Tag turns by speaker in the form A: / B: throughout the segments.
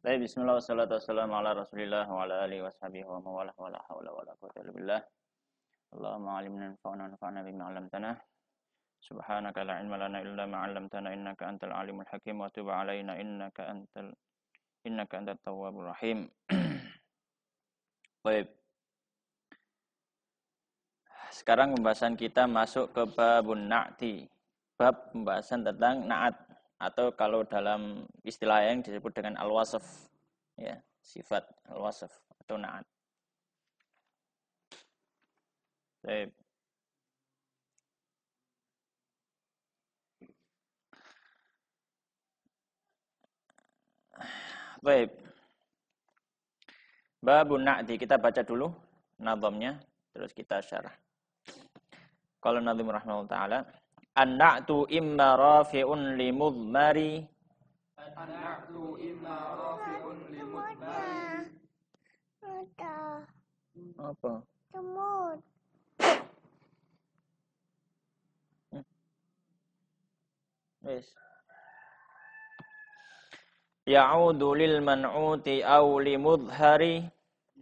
A: Baik, bismillah wassalatu wassalamu ala rasulillah wa ala alihi washabihi wa mawalah wa la hawla wa la quwata illa billah. Allahumma alimna anfa'na anfa'na bima 'allamtana. Subhanaka la ilma lana illa ma 'allamtana innaka antal alimul hakim wa tub alaina innaka antal innaka antat tawwabur rahim. Baik. Sekarang pembahasan kita masuk ke babun na'ti. Bab pembahasan tentang na'at atau kalau dalam istilah yang disebut dengan al-wasaf ya sifat al-wasaf atau naat Baik. Baik. Babu na'di kita baca dulu nazamnya terus kita syarah. Kalau Nabi Muhammad taala النعت إما رافع لمضمر
B: النعت إما رافع لمضمر
A: يعود للمنعوت أو لمظهر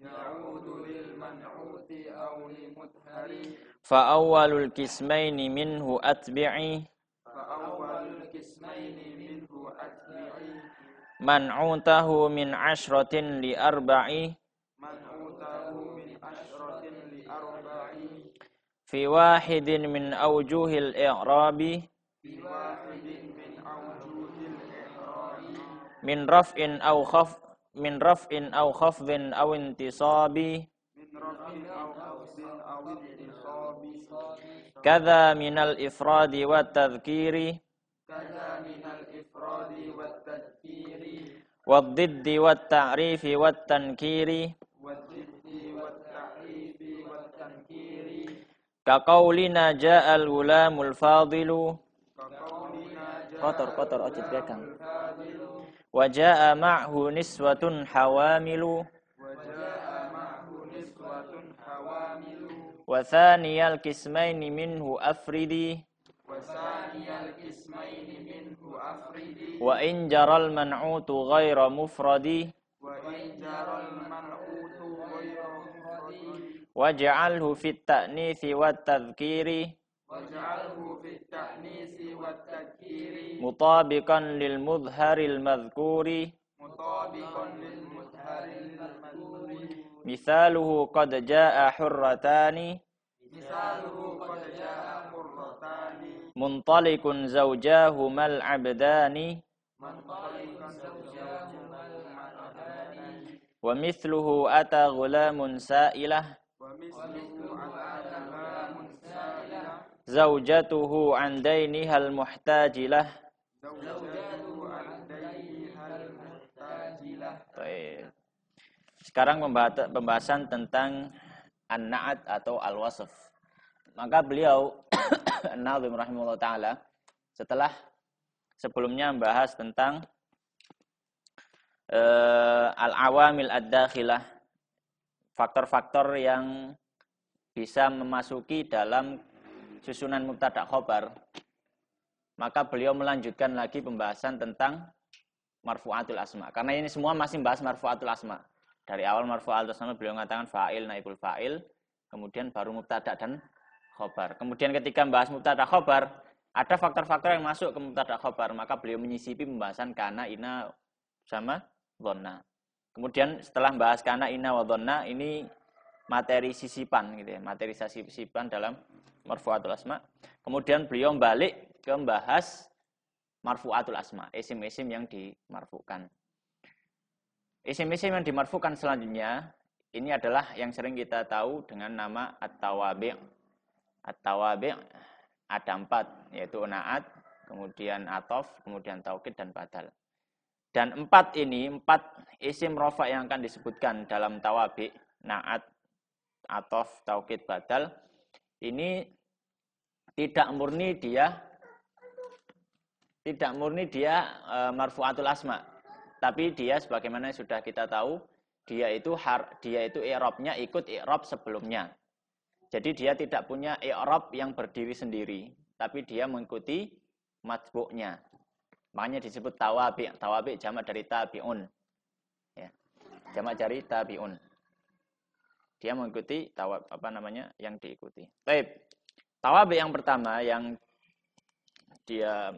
B: يعود للمنعوت أو لمظهر
A: فأول الكسمين منه أتبعي
B: فأول الكسمين منه أتبعي
A: منعوته من عشرة لأربعي
B: عوته من عشرة لأربعي
A: في واحد من أوجه الإعراب
B: في واحد من أوجه
A: الإعراب من رفع أو خفض من رفع أو خفض أو انتصاب كذا من الإفراد والتذكير
B: كذا من الإفراد والتذكير
A: والضد والتعريف والتنكير
B: والضد والتعريف والتنكير
A: كقولنا جاء الغلام الفاضل قطر قطر أجد وجاء معه نسوة حوامل وثاني القسمين منه أفردي
B: وثاني القسمين منه أفردي وإن
A: جرى المنعوت غير مفردي
B: وإن جرى المنعوت غير مفردي
A: واجعله في التأنيث والتذكير
B: واجعله في التأنيث والتذكير
A: مطابقا للمظهر المذكور
B: مطابقا للمظهر المذكور
A: مثاله قد جاء حرتان
B: مثاله قد جاء حرتان
A: منطلق زوجاهما العبدان
B: منطلق زوجاهما العبدان
A: ومثله أتى غلام سائلة
B: ومثله أتى غلام سائلة
A: زوجته عن دينها المحتاج له
B: زوجته
A: Sekarang pembahasan tentang an-na'at atau al-wasf. Maka beliau An-Nazim rahimahullah taala setelah sebelumnya membahas tentang uh, al-awamil ad-dakhilah faktor-faktor yang bisa memasuki dalam susunan mubtada khobar maka beliau melanjutkan lagi pembahasan tentang marfuatul asma karena ini semua masih membahas marfuatul asma dari awal marfu al tasnama beliau mengatakan fa'il naibul fa'il, kemudian baru mubtada dan khobar. Kemudian ketika membahas mubtada khobar, ada faktor-faktor yang masuk ke mubtada khobar, maka beliau menyisipi pembahasan kana ina sama dhonna Kemudian setelah membahas kana ina wa dhonna ini materi sisipan gitu ya, materi sisipan dalam marfuatul asma. Kemudian beliau balik ke membahas marfuatul asma, isim-isim yang dimarfukan. Isim isim yang dimarfukan selanjutnya ini adalah yang sering kita tahu dengan nama at-tawabi' at-tawabi' ada empat yaitu naat kemudian atof kemudian taukid dan badal dan empat ini empat isim rofa yang akan disebutkan dalam tawabi naat atof taukid badal ini tidak murni dia tidak murni dia e, marfuatul asma tapi dia sebagaimana sudah kita tahu dia itu har, dia itu i'rabnya ikut i'rab sebelumnya. Jadi dia tidak punya i'rab yang berdiri sendiri, tapi dia mengikuti matbuknya. Makanya disebut tawabi, tawabi jamak dari tabiun. Ya. Jamak dari tabiun. Dia mengikuti tawab apa namanya yang diikuti. Baik. Tawabi yang pertama yang dia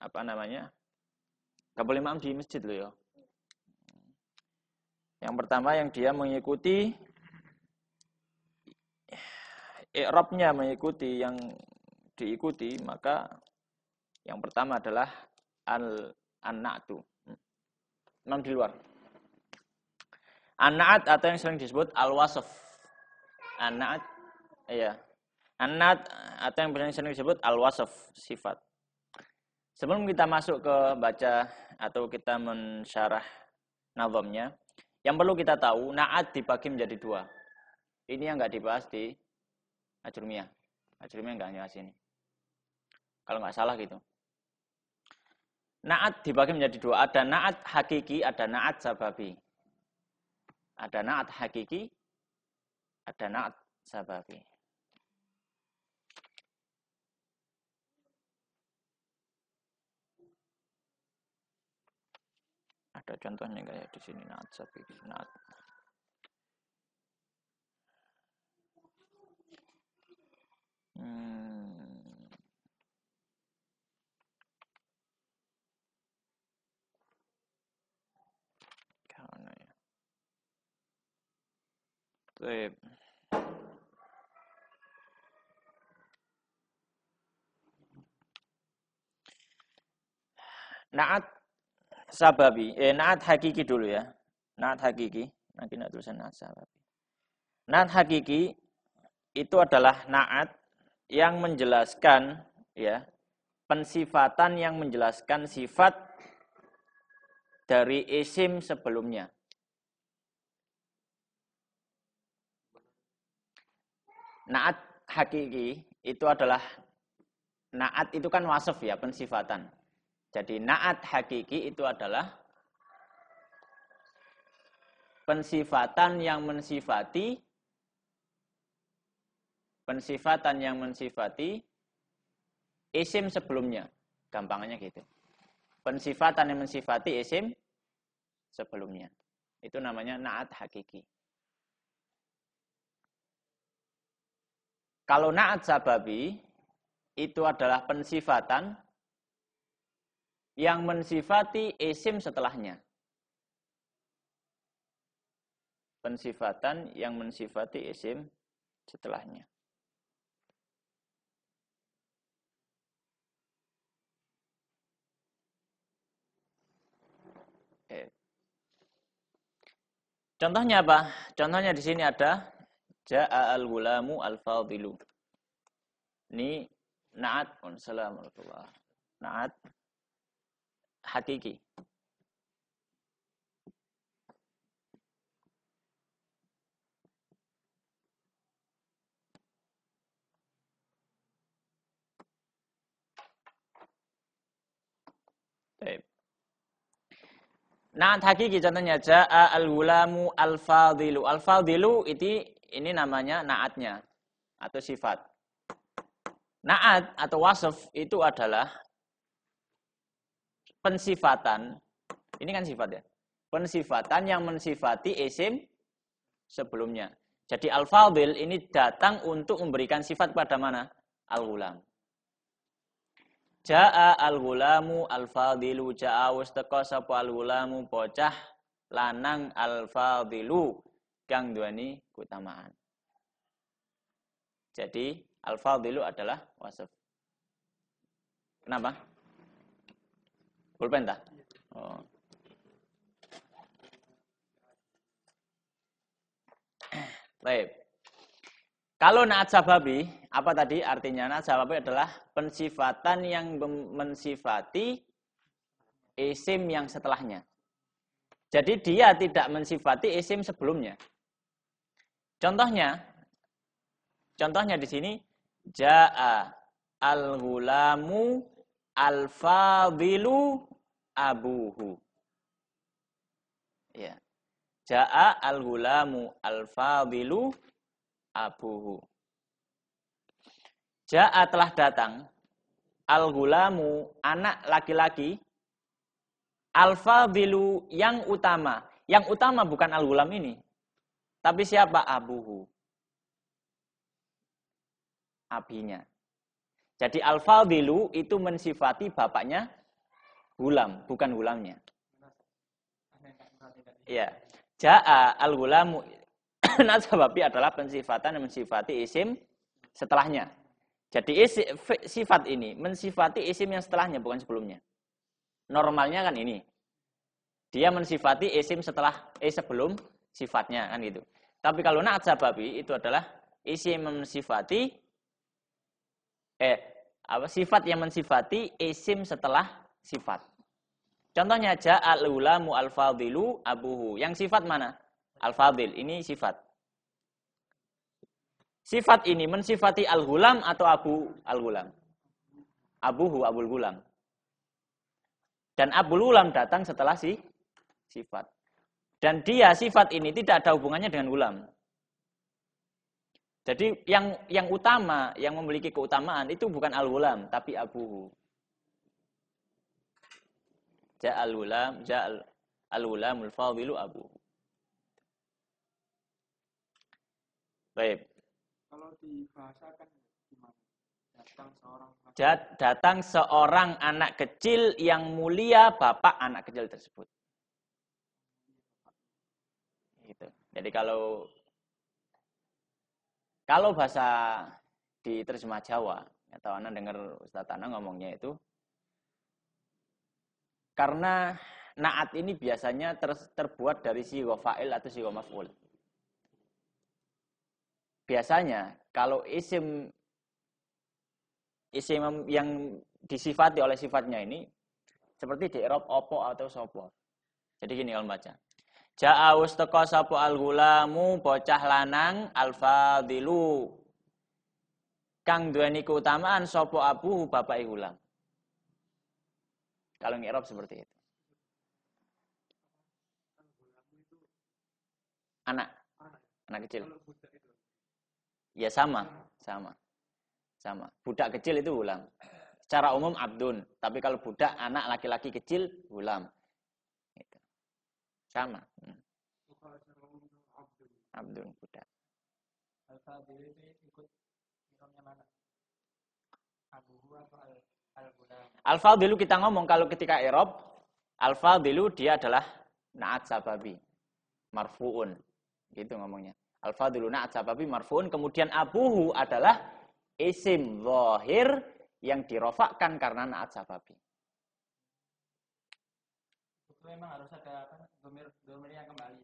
A: apa namanya? Gak boleh makmum di masjid loh ya. Yang pertama yang dia mengikuti Eropnya mengikuti yang diikuti maka yang pertama adalah al tuh, memang di luar. Anaat atau yang sering disebut al wasof Anaat iya. Anaat atau yang sering disebut al wasof sifat. Sebelum kita masuk ke baca atau kita mensyarah nazamnya, yang perlu kita tahu, naat dibagi menjadi dua. Ini yang nggak dibahas di Ajurmiyah. Ajurmiyah nggak ngebahas ini. Kalau nggak salah gitu. Naat dibagi menjadi dua. Ada naat hakiki, ada naat sababi. Ada naat hakiki, ada naat sababi.
B: ada contohnya kayak ya di sini naat sapi gitu? naat hmm.
A: karena ya Taip. Naat sababi. Eh, naat hakiki dulu ya. Naat hakiki. Nanti nak tulisan naat sababi. Naat hakiki itu adalah naat yang menjelaskan ya pensifatan yang menjelaskan sifat dari isim sebelumnya. Naat hakiki itu adalah naat itu kan wasif ya, pensifatan. Jadi naat hakiki itu adalah pensifatan yang mensifati pensifatan yang mensifati isim sebelumnya. Gampangnya gitu. Pensifatan yang mensifati isim sebelumnya. Itu namanya naat hakiki. Kalau naat sababi itu adalah pensifatan yang mensifati isim setelahnya. Pensifatan yang mensifati isim setelahnya. Eh. Contohnya apa? Contohnya di sini ada Ja'a al-gulamu al-fadilu. Ini na'at. Assalamualaikum warahmatullahi Na'at hakiki. Nah, tadi kita contohnya jaa al-gulamu al-fadilu. Al-fadilu itu ini namanya naatnya atau sifat. Naat atau wasaf itu adalah pensifatan, ini kan sifat ya, pensifatan yang mensifati isim sebelumnya. Jadi al-fadil ini datang untuk memberikan sifat pada mana? Al-ghulam. Ja'a al-ghulamu al-fadilu ja'a wastaka sapa al-ghulamu bocah lanang al-fadilu kang ini kutamaan. Jadi al-fadilu adalah wasaf. Kenapa? Pulpen oh. Baik. Kalau naat sababi, apa tadi artinya? Naat sababi adalah pensifatan yang mensifati isim yang setelahnya. Jadi dia tidak mensifati isim sebelumnya. Contohnya, contohnya di sini, Ja'a al-gulamu al-fadilu abuhu. Ya. Ja'a al-gulamu al-fadilu abuhu. Ja'a telah datang al-gulamu anak laki-laki al-fadilu yang utama. Yang utama bukan al-gulam ini. Tapi siapa abuhu? Abinya. Jadi al-fadilu itu mensifati bapaknya gulam bukan gulamnya, Ya. Ja'a al-hulamu nasababi adalah pensifatan yang mensifati isim setelahnya. Jadi isi, sifat ini mensifati isim yang setelahnya bukan sebelumnya. Normalnya kan ini. Dia mensifati isim setelah eh sebelum sifatnya kan gitu. Tapi kalau nasababi itu adalah isim mensifati eh apa sifat yang mensifati isim setelah sifat. Contohnya aja al ulamu al-fadilu abuhu. Yang sifat mana? Al-fadil. Ini sifat. Sifat ini mensifati al hulam atau abu al hulam Abuhu abul gulam. Dan abul gulam datang setelah si sifat. Dan dia sifat ini tidak ada hubungannya dengan ulam Jadi yang yang utama, yang memiliki keutamaan itu bukan al hulam tapi abuhu. Ja'al ulam, ja'al al-ulamul fadilu abu. Baik.
B: Kalau kan gimana? Datang seorang
A: datang seorang anak kecil yang mulia bapak anak kecil tersebut. Gitu. Jadi kalau kalau bahasa di terjemah Jawa atau anak dengar Ustaz Tanah ngomongnya itu karena naat ini biasanya ter, terbuat dari si fa'il atau si maf'ul. Biasanya kalau isim isim yang disifati oleh sifatnya ini seperti di Eropa opo atau sopo. Jadi gini kalau baca. Ja'a teko sopo al-gulamu bocah lanang al-fadilu. Kang duweni keutamaan sopo abu bapak gulam. Kalau ngirup seperti itu. Anak. Anak kecil. Ya sama, sama. Sama. Budak kecil itu ulam. Secara umum abdun, tapi kalau budak anak laki-laki kecil ulam. Sama. Hmm. Abdun budak. Al-fadilu kita ngomong kalau ketika Erop, al-fadilu dia adalah na'at sababi. Marfu'un. Gitu ngomongnya. Al-fadilu na'at sababi marfu'un. Kemudian abuhu adalah isim zahir yang dirofakkan karena na'at sababi.
B: Itu memang harus ada apa, domir, domir yang kembali.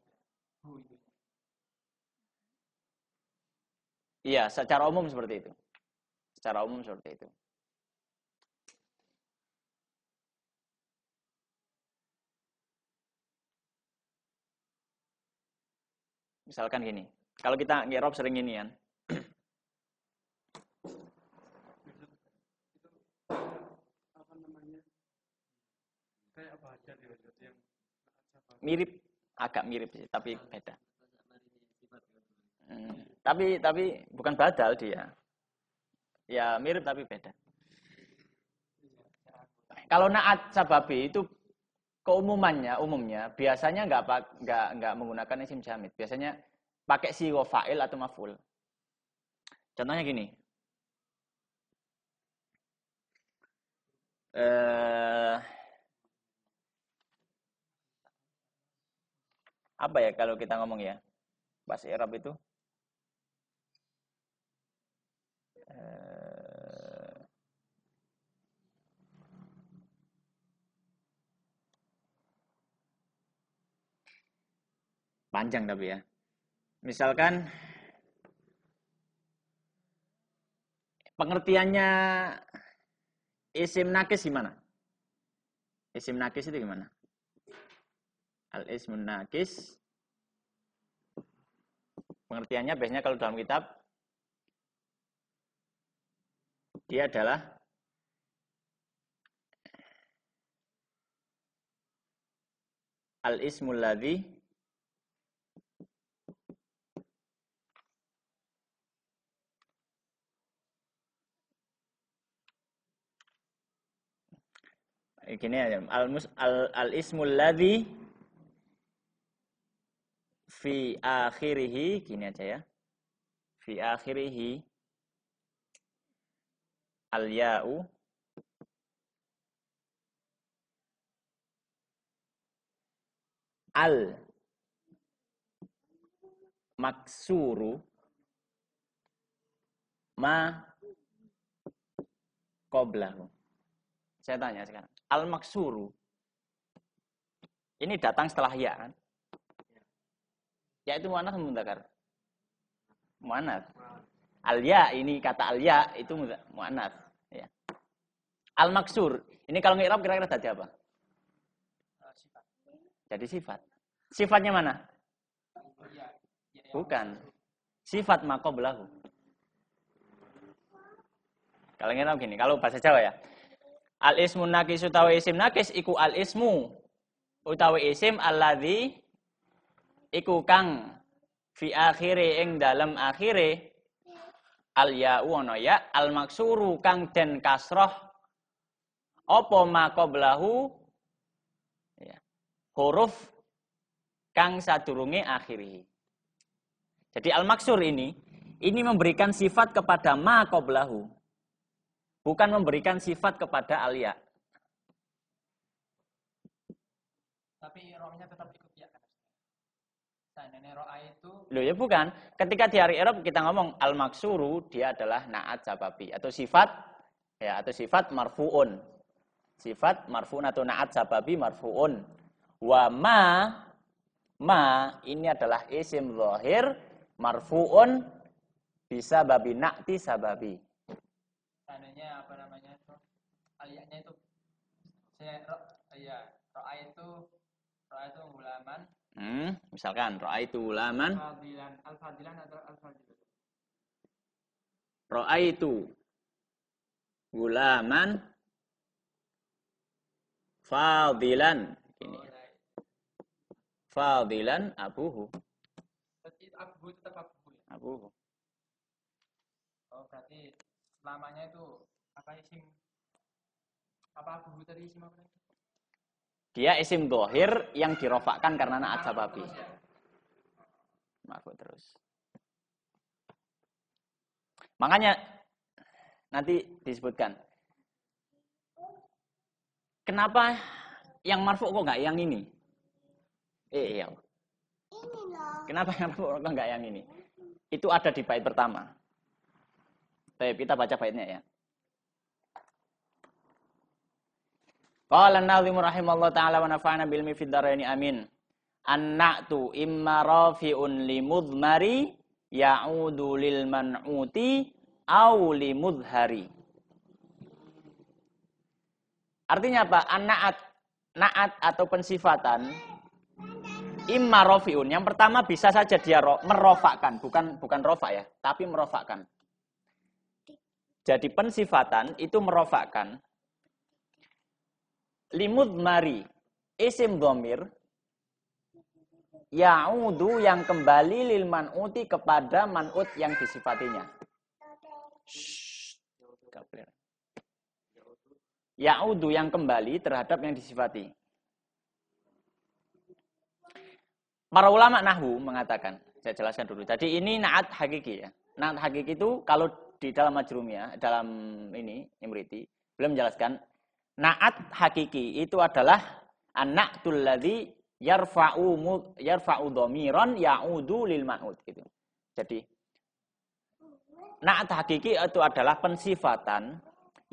A: Iya, secara umum seperti itu. Secara umum seperti itu. Misalkan gini. Kalau kita ngirup sering ini kan. mirip agak mirip sih tapi beda hmm, tapi tapi bukan badal dia ya mirip tapi beda kalau naat sababi itu keumumannya umumnya biasanya nggak pak, nggak nggak menggunakan isim jamit, biasanya pakai si fa'il atau maf'ul contohnya gini eh, apa ya kalau kita ngomong ya bahasa Arab itu panjang tapi ya. Misalkan pengertiannya isim nakis gimana? Isim nakis itu gimana? Al ismun nakis pengertiannya biasanya kalau dalam kitab dia adalah al ismul ladzi gini aja al mus al, al ismul ladhi fi akhirihi gini aja ya fi akhirihi al ya'u al maksuru ma qoblahu. Saya tanya sekarang al-maksuru. Ini datang setelah ya kan? Ya itu mu'anas mudakar. Mu'anas. Al-ya ini kata al-ya itu mu'anas. Ya. Al-maksur. Ini kalau ngirap kira-kira jadi apa? Jadi sifat. Sifatnya mana? Bukan. Sifat belahu. Kalau ngirap gini, kalau bahasa Jawa ya. Al ismu nakis utawa isim nakis iku al ismu utawa isim alladzi iku kang fi akhire ing dalam akhire al ya ono ya al maksuru kang den kasroh apa qablahu ya huruf kang sadurunge akhiri jadi al maksur ini ini memberikan sifat kepada qablahu bukan memberikan sifat kepada alia.
B: Tapi rohnya tetap ikut ya Seandainya nah, roh itu...
A: Loh ya bukan. Ketika di hari Arab kita ngomong al-maksuru, dia adalah na'at sababi. Atau sifat, ya atau sifat marfu'un. Sifat marfu'un atau na'at sababi marfu'un. Wa ma, ma ini adalah isim lohir marfu'un bisa babi nakti sababi
B: anunya apa namanya itu aliyahnya itu saya ro, iya roa itu roa itu ulaman
A: hmm, misalkan roa itu ulaman
B: fadilan al fadilan atau al fadilan
A: roa itu ulaman fadilan ini ya. fadilan abuhu
B: abuhu tetap abuhu ya? abuhu oh berarti namanya itu apa isim ya, apa guru tadi isim apa
A: Dia isim dohir yang dirofakkan karena anak ajababi. Nah, ya. Marfu terus. Makanya nanti disebutkan. Kenapa yang marfu kok nggak yang ini? Eh, iya. Kenapa yang marfu kok nggak yang ini? Itu ada di bait pertama. Baik, kita baca baitnya ya. Qala an-nazim rahimallahu taala wa nafa'ana bil ilmi fid amin. An-na'tu imma rafi'un li mudmari ya'udu lil man'uti aw li mudhari. Artinya apa? An-na'at na'at atau pensifatan imma rafi'un. Yang pertama bisa saja dia merofakkan, bukan bukan rofa ya, tapi merofakkan. Jadi pensifatan itu merofakkan limud mari isim domir ya'udu yang kembali lil man'uti kepada man'ut yang disifatinya. Ya'udu yang kembali terhadap yang disifati. Para ulama nahu mengatakan, saya jelaskan dulu. Jadi ini naat hakiki ya. Naat hakiki itu kalau di dalam majrumnya, dalam ini Imriti, belum menjelaskan naat hakiki itu adalah anak tuladi yarfa'u yarfa'u domiron ya'udu lil ma'ud gitu. Jadi naat hakiki itu adalah pensifatan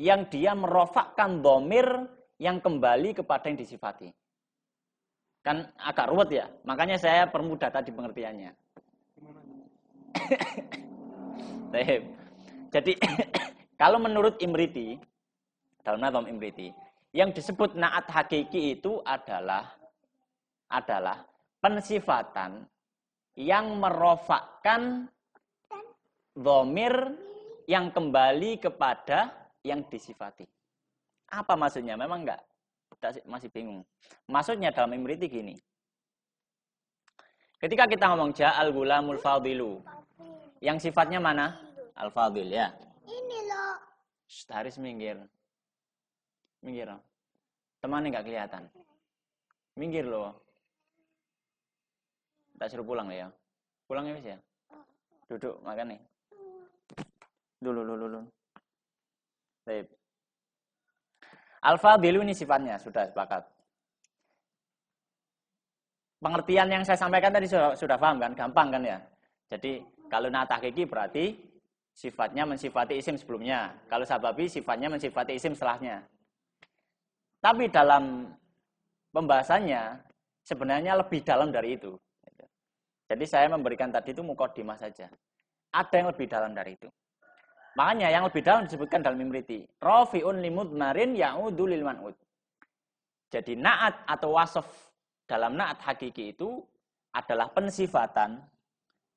A: yang dia merofakkan domir yang kembali kepada yang disifati. Kan agak ruwet ya, makanya saya permudah tadi pengertiannya. Jadi kalau menurut Imriti, dalam Natom Imriti, yang disebut naat hakiki itu adalah adalah pensifatan yang merofakkan domir yang kembali kepada yang disifati. Apa maksudnya? Memang enggak? Masih bingung. Maksudnya dalam Imriti gini. Ketika kita ngomong ja'al gula mulfadilu. yang sifatnya mana? Al-Fadil ya. Ini loh. Staris minggir. Minggir. Teman Temannya nggak kelihatan. Minggir loh. Tak suruh pulang ya. Pulang ya ya. Duduk makan nih. Dulu dulu dulu. Baik. Al-Fadil ini sifatnya sudah sepakat. Pengertian yang saya sampaikan tadi sudah, sudah paham kan? Gampang kan ya? Jadi kalau natah kiki berarti sifatnya mensifati isim sebelumnya. Kalau sababi sifatnya mensifati isim setelahnya. Tapi dalam pembahasannya sebenarnya lebih dalam dari itu. Jadi saya memberikan tadi itu mukodimah saja. Ada yang lebih dalam dari itu. Makanya yang lebih dalam disebutkan dalam Imriti. limut marin ya'udu lil man'ud. Jadi na'at atau wasof dalam na'at hakiki itu adalah pensifatan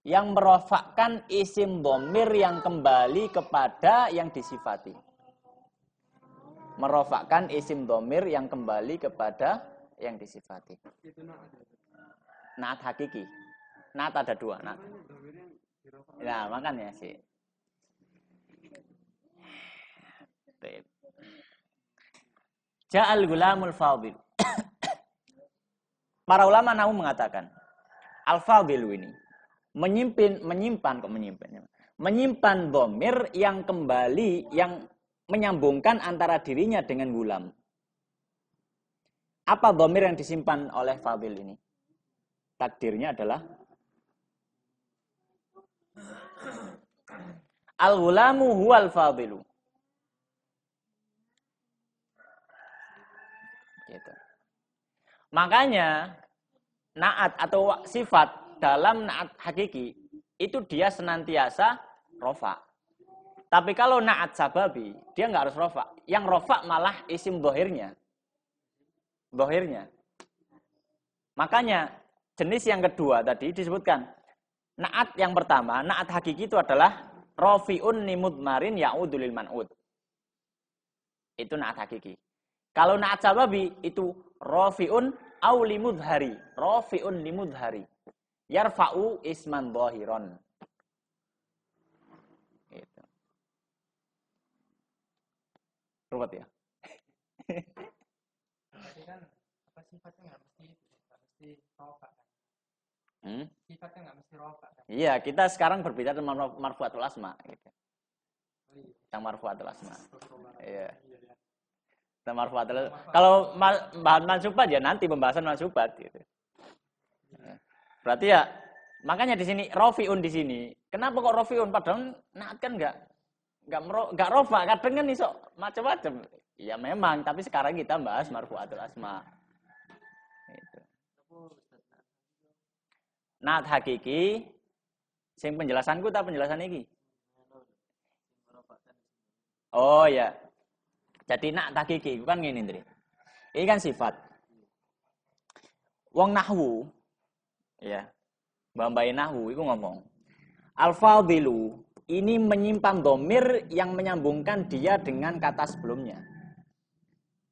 A: yang merofakkan isim bomir yang kembali kepada yang disifati. Merofakkan isim bomir yang kembali kepada yang disifati. Naat hakiki. Naat ada dua. Naat.
B: Ya, makanya
A: sih. Ja'al gulamul fadil. Para ulama nahu mengatakan, al-fadilu ini, menyimpan menyimpan kok menyimpan menyimpan domir yang kembali yang menyambungkan antara dirinya dengan gulam apa domir yang disimpan oleh Fadil ini takdirnya adalah al gulamu huwal fadilu gitu. makanya naat atau sifat dalam naat hakiki itu dia senantiasa rofa. Tapi kalau naat sababi, dia nggak harus rofa. Yang rofa malah isim bohirnya. Bohirnya. Makanya jenis yang kedua tadi disebutkan. Naat yang pertama, naat hakiki itu adalah rofi'un nimud marin ya'udulil man'ud. Itu naat hakiki. Kalau naat sababi itu rofi'un au limudhari. Rofi'un limudhari. Yarfa'u isman zahiron. Gitu. Rupat ya?
B: kan apa sifatnya nggak mesti nggak mesti rofa kan? Hmm? Sifatnya nggak mesti rofa kan? Iya,
A: kita sekarang berbicara tentang marfuatul asma. Gitu. Oh iya. Yang Tentang marfuatul asma. Iya. Tentang iya, iya. marfuatul Kalau bahan mansubat ya nanti pembahasan mansubat gitu. Berarti ya makanya di sini rofiun di sini. Kenapa kok rofiun? Padahal naat kan enggak enggak mero, enggak rofa, kadang kan iso macam-macam. Ya memang, tapi sekarang kita bahas marfuatul asma. itu Naat hakiki sing penjelasanku tak penjelasan ini Oh ya. Jadi nak hakiki bukan ngene, Ini kan sifat. Wong nahwu ya Bambai Nahu itu ngomong Al-Fadilu ini menyimpan domir yang menyambungkan dia dengan kata sebelumnya.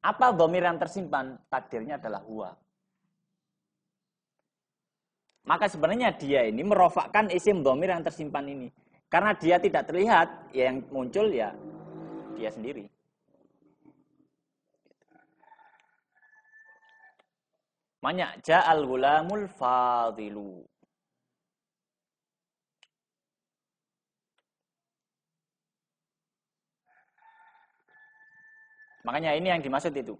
A: Apa domir yang tersimpan? Takdirnya adalah huwa. Maka sebenarnya dia ini merofakkan isim domir yang tersimpan ini. Karena dia tidak terlihat, ya yang muncul ya dia sendiri. Makanya ja'al gulamul fadilu. Makanya ini yang dimaksud itu.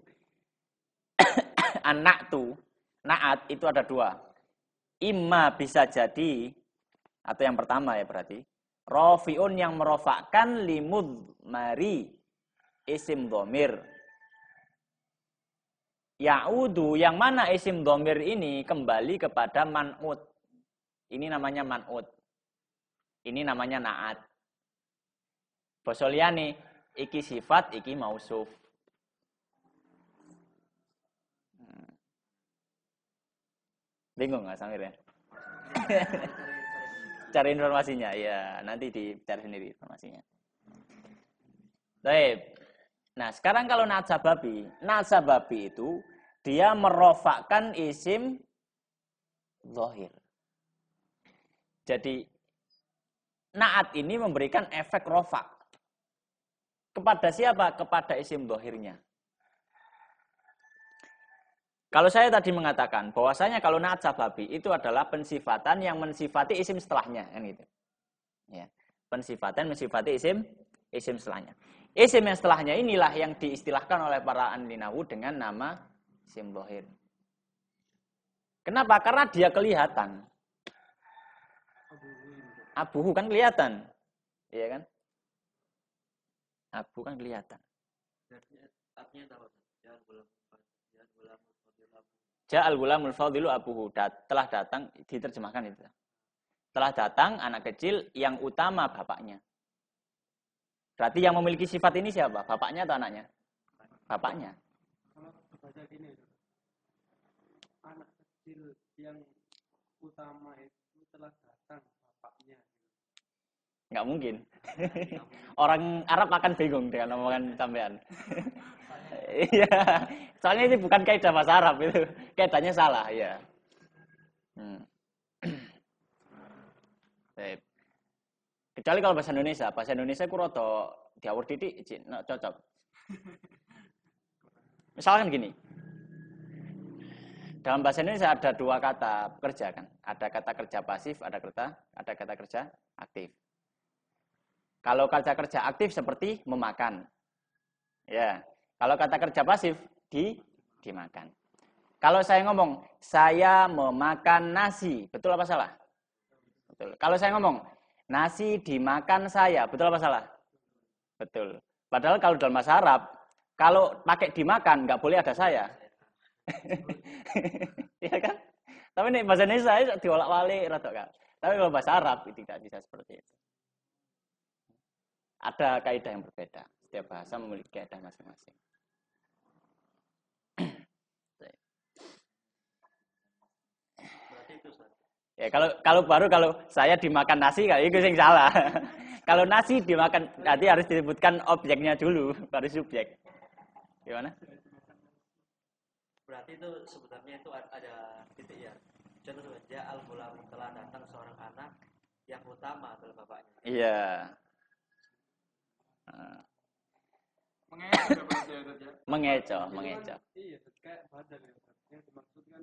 A: Anak tu, naat itu ada dua. Ima bisa jadi, atau yang pertama ya berarti. Rofiun yang merofakkan limud mari isim domir Ya'udu yang mana isim domir ini kembali kepada Manut. Ini namanya Manut. Ini namanya na'at. Bosoliani, iki sifat, iki mausuf. Hmm. Bingung nggak Samir ya? Cari informasinya, ya nanti dicari sendiri informasinya. Baik, Nah, sekarang kalau nasababi, nasababi itu dia merofakkan isim zohir. Jadi naat ini memberikan efek rofak. Kepada siapa? Kepada isim dohirnya. Kalau saya tadi mengatakan bahwasanya kalau naat sababi itu adalah pensifatan yang mensifati isim setelahnya kan gitu. Ya. Pensifatan mensifati isim isim setelahnya. Isim yang setelahnya inilah yang diistilahkan oleh para anlinawu dengan nama isim dohir. Kenapa? Karena dia kelihatan. Abuhu kan kelihatan. Iya kan? Abu kan kelihatan. Ja'al gulamul fadilu abuhu. Dat, telah datang, diterjemahkan itu. Telah datang anak kecil yang utama bapaknya. Berarti yang memiliki sifat ini siapa? Bapaknya atau anaknya? Bapaknya.
B: Kalau baca gini, anak kecil yang utama itu telah datang bapaknya. Enggak mungkin.
A: Orang Arab akan bingung dengan omongan sampean. Iya. Soalnya ini bukan kaidah bahasa Arab itu. Kaidahnya salah, ya. Hmm. kecuali kalau bahasa Indonesia bahasa Indonesia aku roto diawur titik no, cocok misalkan gini dalam bahasa Indonesia ada dua kata kerja kan ada kata kerja pasif ada kata ada kata kerja aktif kalau kata kerja aktif seperti memakan ya kalau kata kerja pasif di dimakan kalau saya ngomong saya memakan nasi betul apa salah betul kalau saya ngomong Nasi dimakan saya, betul apa salah? Betul. Padahal kalau dalam bahasa Arab, kalau pakai dimakan nggak boleh ada saya. Iya kan? Tapi nih bahasa Indonesia saya diolak wali rada kan. Tapi kalau bahasa Arab itu tidak bisa seperti itu. Ada kaidah yang berbeda. Setiap bahasa memiliki kaidah masing-masing. Ya, kalau kalau baru kalau saya dimakan nasi kalau itu yang salah. kalau nasi dimakan nanti harus disebutkan objeknya dulu baru subjek. Gimana? Berarti itu sebenarnya itu ada titik ya. Contoh saja al gulam telah datang seorang anak yang utama adalah bapaknya. Iya. Uh.
B: Mengecoh, ya, ya? mengecoh, kan mengecoh. Iya, kayak badan ya. Yang dimaksudkan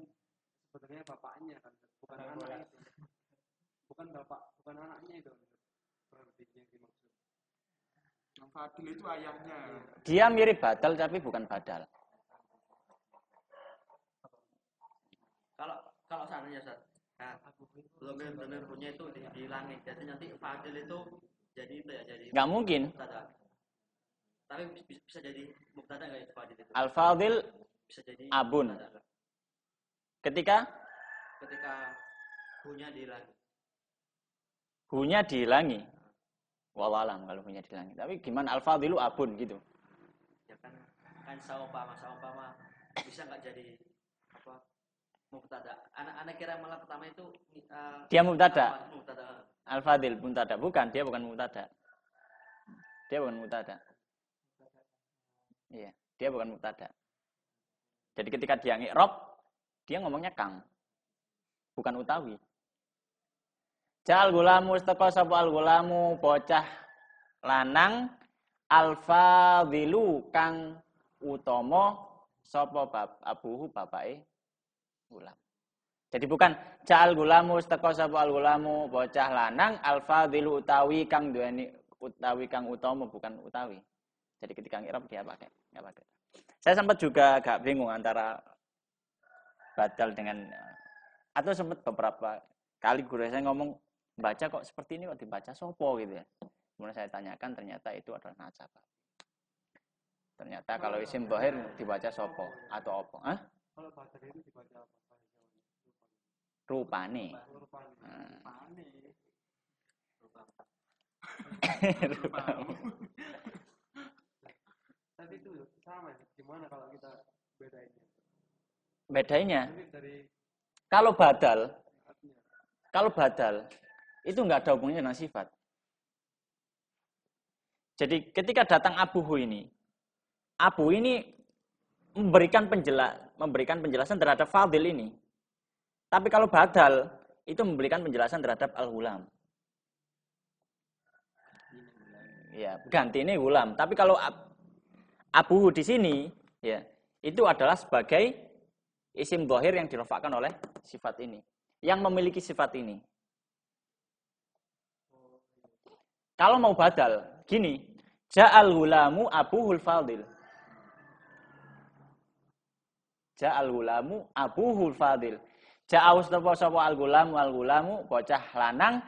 B: sebenarnya bapaknya kan bukan Bapak anaknya itu bukan bapak bukan anaknya itu berarti yang dimaksud yang Fadil itu ayahnya
A: dia mirip badal tapi bukan badal
B: kalau kalau seandainya Ustaz nah, belum benar punya itu di, ya. di langit jadi nanti Fadil itu jadi itu ya jadi nggak mungkin tapi bisa jadi mubtada nggak itu Fadil itu Al Fadil bisa jadi abun Ketika ketika hunya dihilangi.
A: Hunya dihilangi. Wawalam kalau hunya dihilangi. Tapi gimana Alfa dulu abun gitu. Ya kan kan saupama saupama bisa nggak jadi apa mubtada.
B: Anak-anak kira malah pertama itu uh, dia mubtada. Alfa
A: Al-fadil mubtada bukan, dia bukan mubtada. Dia bukan mubtada. Iya, dia bukan mubtada. Jadi ketika dia ngikrob dia ngomongnya Kang, bukan Utawi. Jal gulamu isteko al gulamu bocah lanang alfa dilu kang utomo sopo bab abuhu bapae gulam. Jadi bukan jal gulamu isteko al gulamu bocah lanang alfa dilu utawi kang duweni utawi kang utomo bukan utawi. Jadi ketika ngirap dia pakai, nggak pakai. Saya sempat juga agak bingung antara batal dengan eh, atau sempat beberapa kali guru saya ngomong baca kok seperti ini kok dibaca sopo gitu ya kemudian saya tanyakan ternyata itu adalah nasabah ternyata oh, kalau isim bahir dibaca sopo atau opo ah
B: kalau baca itu dibaca apa
A: rupani
B: rupane tapi itu sama ya, gimana kalau kita bedain ya?
A: bedanya kalau badal kalau badal itu nggak ada hubungannya dengan sifat jadi ketika datang abuhu ini abu ini memberikan penjelas memberikan penjelasan terhadap fadil ini tapi kalau badal itu memberikan penjelasan terhadap al-hulam ya ganti ini hulam tapi kalau ab, abuhu di sini ya itu adalah sebagai Isim dohir yang dirofakkan oleh sifat ini. Yang memiliki sifat ini. Kalau mau badal, gini. Ja'al hulamu Abu fadil. Ja'al hulamu abuhul fadil. Ja'aus tepo sapa al gulamu al gulamu bocah lanang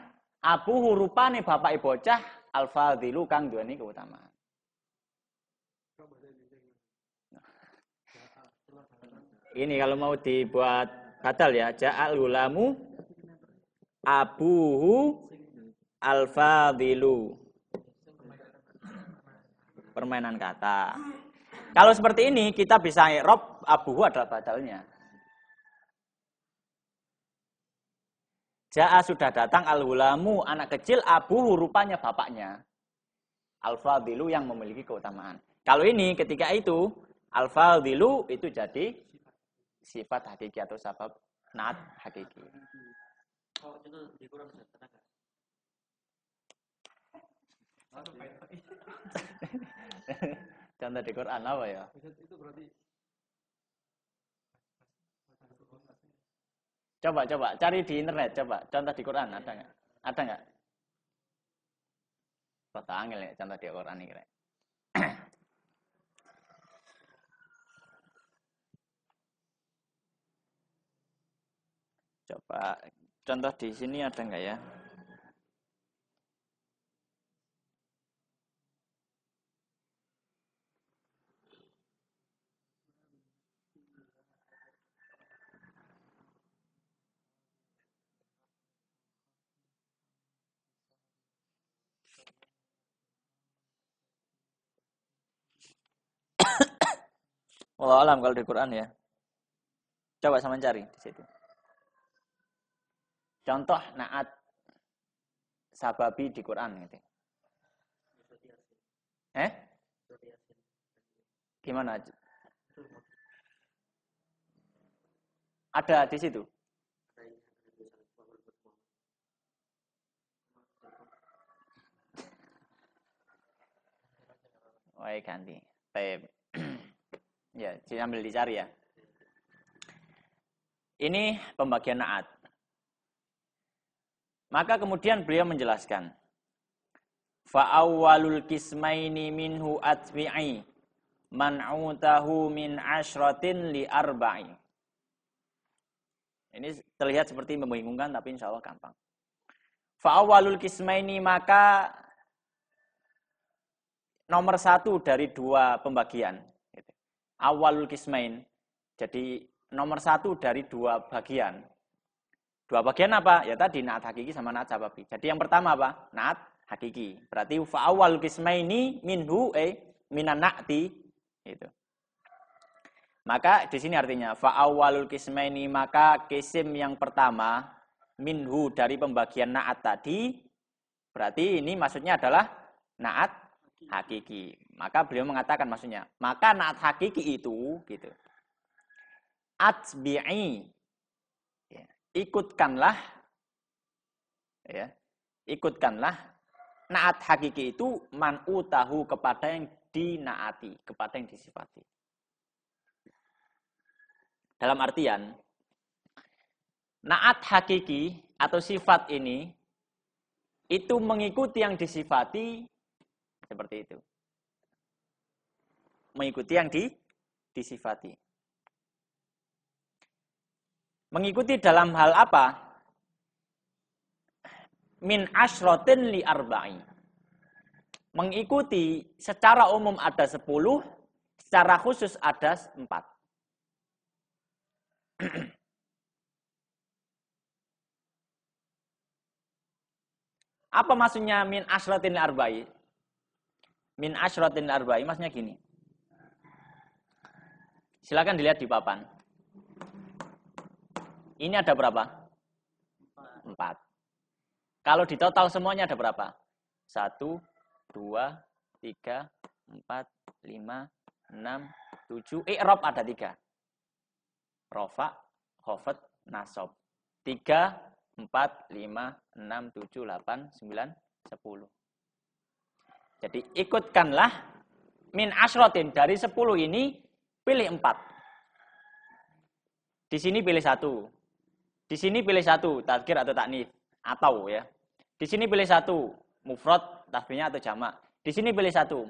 A: abu hurupane bapak bocah al fadilu kang ini keutamaan. ini kalau mau dibuat batal ya ja'al ulamu abuhu alfadilu permainan kata kalau seperti ini kita bisa rob abuhu adalah batalnya Ja'a sudah datang al-hulamu, anak kecil, abuhu rupanya bapaknya. Al-fadilu yang memiliki keutamaan. Kalau ini ketika itu, al-fadilu itu jadi sifat hakiki atau sabab naat hakiki. Oh, contoh di Quran apa ya? Coba coba cari di internet coba contoh di Quran ada nggak? Ada nggak? kata angel ya contoh di Quran ini kira. Coba contoh di sini ada enggak ya? Walau alam kalau di Quran ya. Coba sama cari di situ. Contoh naat sababi di Quran gitu. Eh? Gimana? Ada di situ? Baik, ganti. Baik. ya, diambil dicari ya. Ini pembagian naat. Maka kemudian beliau menjelaskan. Fa'awwalul kismaini minhu atbi'i man'utahu min ashratin li arba'i. Ini terlihat seperti membingungkan tapi insya Allah gampang. Fa'awwalul kismaini maka nomor satu dari dua pembagian. Gitu. Awalul kismain. Jadi nomor satu dari dua bagian. Dua bagian apa? Ya tadi naat hakiki sama naat sababi. Jadi yang pertama apa? Naat hakiki. Berarti fa awal ini minhu eh minan naati itu. Maka di sini artinya fa awalul ini maka kisim yang pertama minhu dari pembagian naat tadi berarti ini maksudnya adalah naat hakiki. Maka beliau mengatakan maksudnya, maka naat hakiki itu gitu. Atbi'i ikutkanlah ya, ikutkanlah naat hakiki itu man'u tahu kepada yang dinaati, kepada yang disifati. Dalam artian, naat hakiki atau sifat ini itu mengikuti yang disifati seperti itu. Mengikuti yang di, disifati. Mengikuti dalam hal apa? Min ashrotin li arba'i. Mengikuti secara umum ada sepuluh, secara khusus ada empat. Apa maksudnya min li arba'i? Min li arba'i maksudnya gini. Silakan dilihat di papan. Ini ada berapa? Empat. Kalau di total semuanya ada berapa? Satu, dua, tiga, empat, lima, enam, tujuh. Eh, rob ada tiga. Rofa, Hofet, Nasob. Tiga, empat, lima, enam, tujuh, delapan, sembilan, sepuluh. Jadi ikutkanlah min asrotin dari sepuluh ini pilih empat. Di sini pilih satu, di sini pilih satu, tadkir atau taknif atau ya. Di sini pilih satu, mufrad, tasbihnya atau jamak. Di sini pilih satu,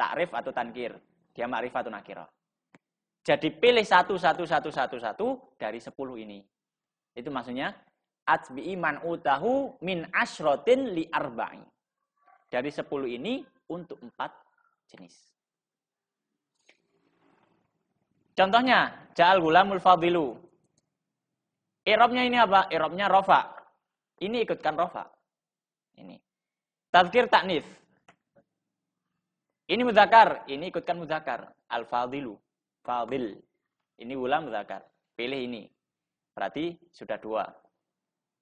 A: takrif atau tankir, dia ma'rif atau nakirah. Jadi pilih satu, satu, satu, satu, satu dari sepuluh ini. Itu maksudnya atbi'i man utahu min ashrotin li arba'i. Dari sepuluh ini untuk empat jenis. Contohnya, ja'al gulamul fadilu Irobnya ini apa? Irobnya rofa. Ini ikutkan rofa. Ini. Tazkir taknis. Ini muzakar. Ini ikutkan muzakar. Al-fadilu. Fadil. Ini ulang muzakar. Pilih ini. Berarti sudah dua.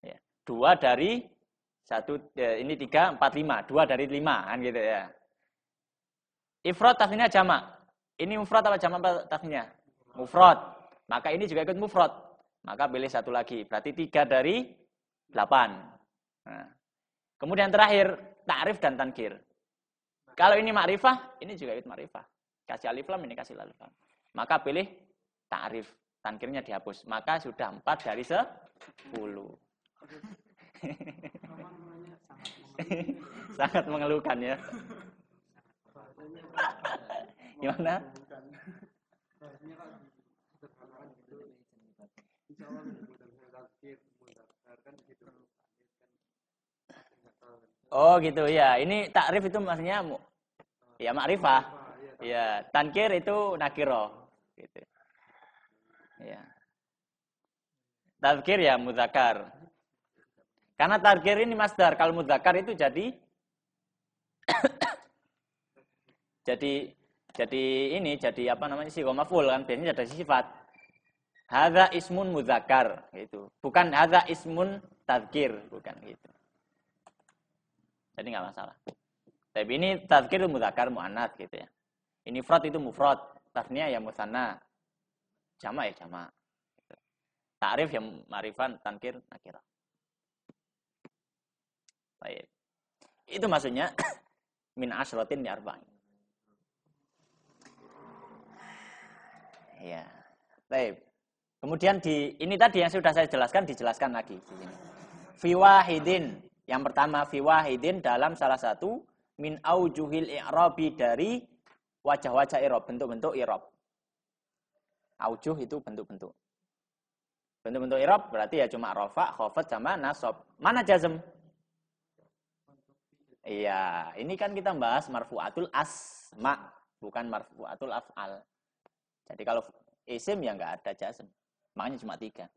A: Ya. Dua dari satu, ya, ini tiga, empat, lima. Dua dari lima. Kan gitu ya. Ifrod tasnya jamak. Ini mufrad apa jamak tasnya? Mufrad. Maka ini juga ikut mufrad. Maka pilih satu lagi. Berarti tiga dari delapan. Nah. Kemudian terakhir, tarif dan tankir. Kalau ini ma'rifah, ini juga itu ma'rifah. Kasih alif lam, ini kasih alif lam. Maka pilih tarif Tankirnya dihapus. Maka sudah empat dari sepuluh.
B: Sangat mengeluhkan ya.
A: Gimana? Oh gitu ya. Ini takrif itu maksudnya oh, ya makrifah. Ya, tankir itu nakiro gitu. Ya. Tankir ya mudakar. Karena tankir ini masdar, kalau mudzakar itu jadi jadi jadi ini jadi apa namanya sih maful kan biasanya ada sifat. Hadza ismun muzakkar gitu. Bukan hadza ismun tazkir, bukan gitu. Jadi nggak masalah. Tapi ini tadzkir muzakkar muannats gitu ya. Ini frot itu mufrad, tasnia ya musanna. Jama' ya jama'. Gitu. Ta'rif ya ma'rifan, tankir nakirah. Baik. Itu maksudnya min asratin di arba'in. Ya. Baik. Kemudian di ini tadi yang sudah saya jelaskan dijelaskan lagi di sini. yang pertama fiwahidin dalam salah satu min aujuhil i'rabi dari wajah-wajah i'rab, bentuk-bentuk i'rab. Aujuh itu bentuk-bentuk. Bentuk-bentuk i'rab berarti ya cuma rofa, khofat sama nasab. Mana jazm? Iya, ini kan kita bahas marfu'atul asma, bukan marfu'atul af'al. Jadi kalau isim ya nggak ada jazm. Makanya cuma tiga.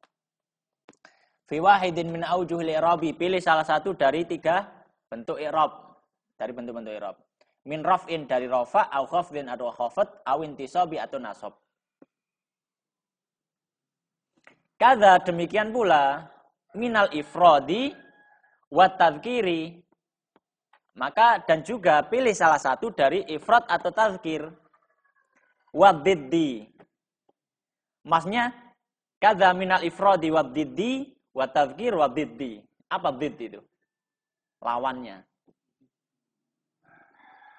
A: Fi wahidin min aujuhil li'rabi. Pilih salah satu dari tiga bentuk i'rab. Dari bentuk-bentuk i'rab. Min raf'in dari rofa, au khafdin atau khafat, au intisobi atau nasob. Kada demikian pula minal ifrodi wa tadhkiri. Maka dan juga pilih salah satu dari ifrod atau tazkir Wa biddi. Maksudnya Kada minal ifrodi wa diddi wa tadhkir wa diddi. Apa diddi itu? Lawannya.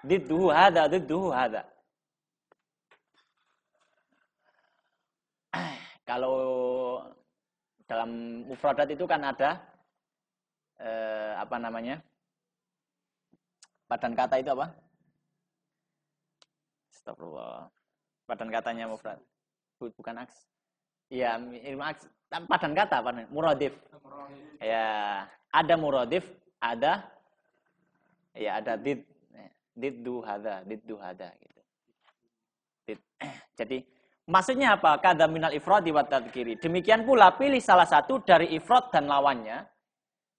A: Didduhu hadha, didduhu hadha. Kalau dalam mufradat itu kan ada eh, apa namanya? Padan kata itu apa? Astagfirullah. Padan katanya mufrad. Bukan aks. Iya, padan kata, padan. Muradif. Ya, ada muradif, ada ya ada did diddu hada, diddu hada gitu. Did. Jadi maksudnya apa? Kada minal ifradi wa tadkiri. Demikian pula pilih salah satu dari ifrad dan lawannya,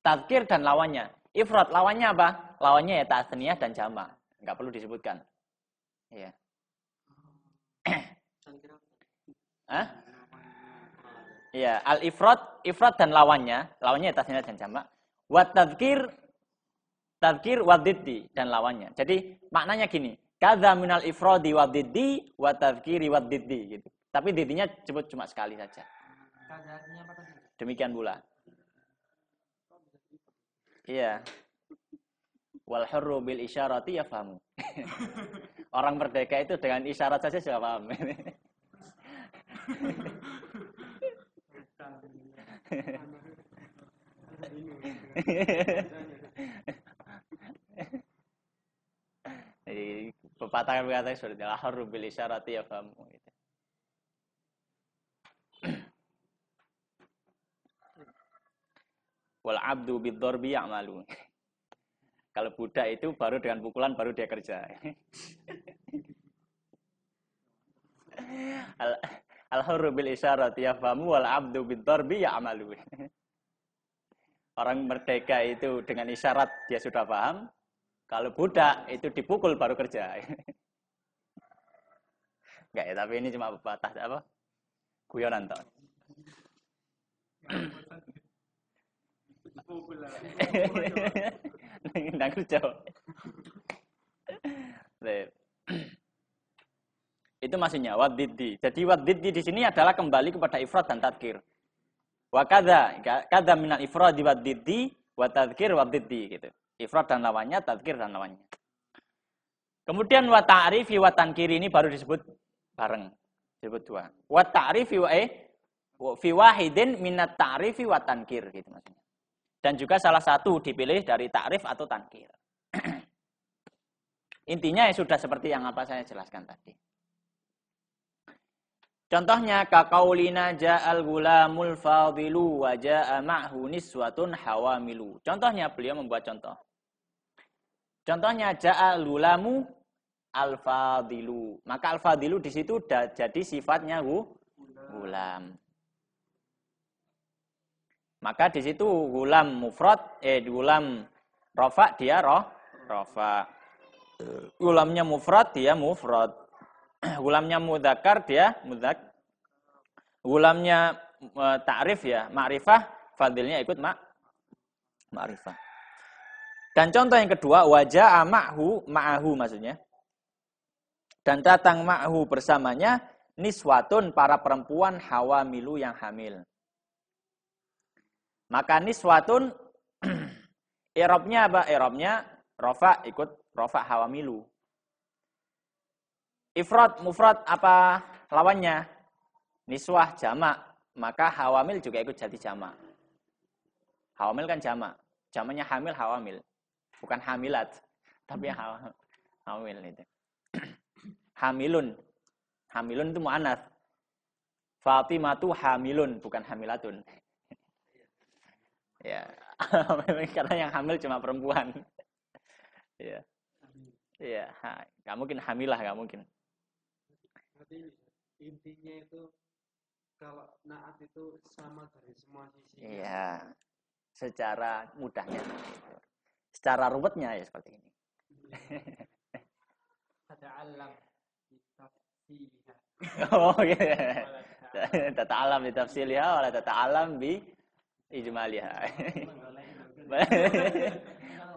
A: tadkir dan lawannya. Ifrad lawannya apa? Lawannya ya ta'thniyah dan jama. Enggak perlu disebutkan. Iya. Hah? Ya, al ifrat, ifrat dan lawannya, lawannya ya tasnya dan jamak. Wat tadzkir, tadzkir wadiddi dan lawannya. Jadi maknanya gini, kadza minal ifradi wadiddi wa tadzkiri wadiddi gitu. Tapi didinya disebut cuma sekali saja. Demikian pula. Iya. Wal hurru bil isyarati yafhamu. Orang merdeka itu dengan isyarat saja sudah paham. Jadi pepatah yang berkata sudah itu, harus beli syarat ya kamu ya, gitu. Wal abdu bid yang malu. Kalau budak itu baru dengan pukulan baru dia kerja. Al-hurru bil isyarat yafhamu wal 'abdu bid darbi ya'malu. Orang merdeka itu dengan isyarat dia sudah paham. Kalau budak itu dipukul baru kerja. Enggak ya, tapi ini cuma pepatah. apa? Guyonan toh.
B: Nang jauh.
A: Itu maksudnya wadiddi. Jadi wadiddi di sini adalah kembali kepada ifrad dan tadkir. Wa kada kada minal ifrad wadiddi wa tadkir wadiddi gitu. Ifrad dan lawannya, tadkir dan lawannya. Kemudian wa ta'rifi wa tankiri ini baru disebut bareng. Disebut dua. Wa ta'rifi wa eh fi wahidin minat ta'rifi wa tankir gitu maksudnya. Dan juga salah satu dipilih dari ta'rif atau tankir. Intinya ya sudah seperti yang apa saya jelaskan tadi. Contohnya kakaulina ja'al gulamul fadilu wa ja'a ma'hu niswatun milu. Contohnya beliau membuat contoh. Contohnya ja ja'al gulamu al fadilu. Maka al fadilu di situ jadi sifatnya gu gulam. Maka di situ gulam mufrad eh gulam rofa dia roh rofa. Gulamnya mufrad dia mufrad. gulamnya mudakar dia mudak gulamnya e, ta'rif ya ma'rifah fadilnya ikut mak ma'rifah dan contoh yang kedua wajah Amahu ma'ahu maksudnya dan datang ma'ahu bersamanya niswatun para perempuan hawa milu yang hamil maka niswatun irobnya apa irobnya rofa ikut rofa hawa milu Ifrat, mufrad apa lawannya? Niswah jamak, maka hawamil juga ikut jadi jamak. Hawamil kan jamak. Jamaknya hamil hawamil. Bukan hamilat, tapi hmm. hawamil, hamil itu. Hamilun. Hamilun itu mu'anas. Fatimah itu hamilun, bukan hamilatun. ya, karena yang hamil cuma perempuan. ya. ya, nggak mungkin hamilah, nggak mungkin
B: jadi intinya itu kalau naat itu sama dari semua sisi
A: iya secara mudahnya gitu. secara ruwetnya ya seperti ini
B: tata'allam iya. bitafsiliha oh iya
A: tata'allam bitafsiliha wala alam bi ijmaliha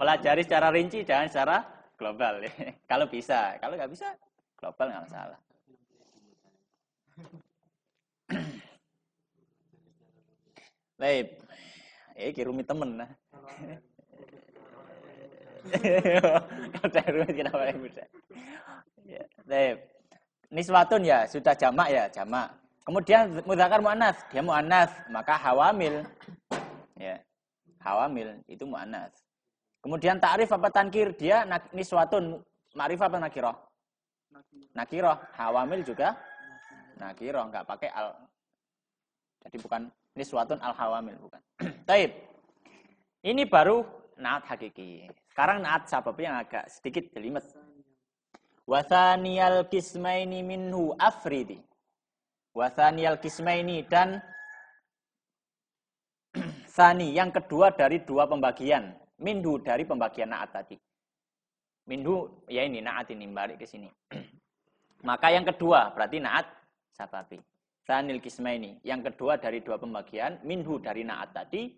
A: pelajari secara rinci jangan secara global kalau bisa kalau nggak bisa global nggak masalah Baik. Eh, kirumi temen nah. Kata kenapa yang bisa? Ya, ya Niswatun ya, sudah jamak ya, jamak. Kemudian mudzakkar muannats, dia muannats, maka hawamil. Ya. Hawamil itu muannats. Kemudian ta'rif apa tankir? Dia niswatun, ma'rif apa nakirah? Nakirah. Hawamil juga Nah, kira nggak pakai al jadi bukan niswatun al hawamil bukan taib ini baru naat hakiki sekarang naat sabab yang agak sedikit jelimet wasaniyal kismaini minhu afridi wasaniyal kismaini dan sani yang kedua dari dua pembagian minhu dari pembagian naat tadi minhu ya ini naat ini balik ke sini maka yang kedua berarti naat sababi. tanil kisma ini. Yang kedua dari dua pembagian, minhu dari naat tadi.